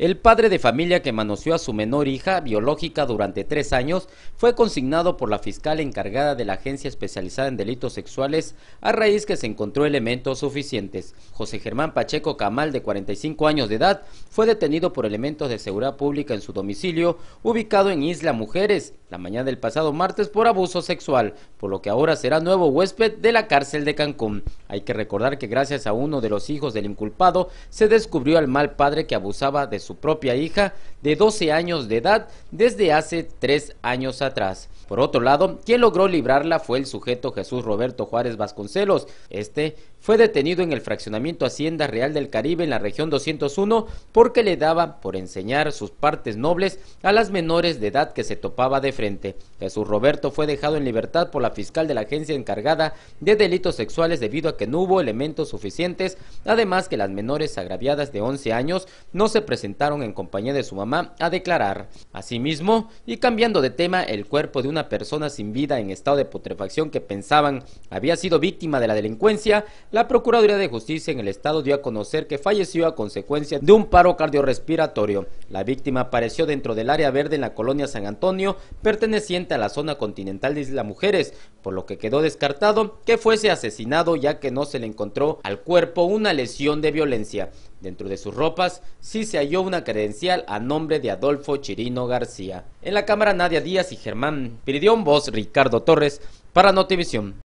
El padre de familia que manoseó a su menor hija biológica durante tres años fue consignado por la fiscal encargada de la agencia especializada en delitos sexuales a raíz que se encontró elementos suficientes. José Germán Pacheco Camal, de 45 años de edad, fue detenido por elementos de seguridad pública en su domicilio, ubicado en Isla Mujeres, la mañana del pasado martes por abuso sexual, por lo que ahora será nuevo huésped de la cárcel de Cancún. Hay que recordar que gracias a uno de los hijos del inculpado se descubrió al mal padre que abusaba de su propia hija de 12 años de edad desde hace tres años atrás. Por otro lado, quien logró librarla fue el sujeto Jesús Roberto Juárez Vasconcelos. Este fue detenido en el fraccionamiento Hacienda Real del Caribe en la región 201 porque le daba por enseñar sus partes nobles a las menores de edad que se topaba de frente. Jesús Roberto fue dejado en libertad por la fiscal de la agencia encargada de delitos sexuales debido a que no hubo elementos suficientes, además que las menores agraviadas de 11 años no se presentaron en compañía de su mamá a declarar. Asimismo, y cambiando de tema, el cuerpo de una persona sin vida en estado de putrefacción que pensaban había sido víctima de la delincuencia, la Procuraduría de Justicia en el estado dio a conocer que falleció a consecuencia de un paro cardiorrespiratorio. La víctima apareció dentro del área verde en la colonia San Antonio, pero perteneciente a la zona continental de Isla Mujeres, por lo que quedó descartado que fuese asesinado ya que no se le encontró al cuerpo una lesión de violencia. Dentro de sus ropas sí se halló una credencial a nombre de Adolfo Chirino García. En la cámara Nadia Díaz y Germán en voz Ricardo Torres para Notivisión.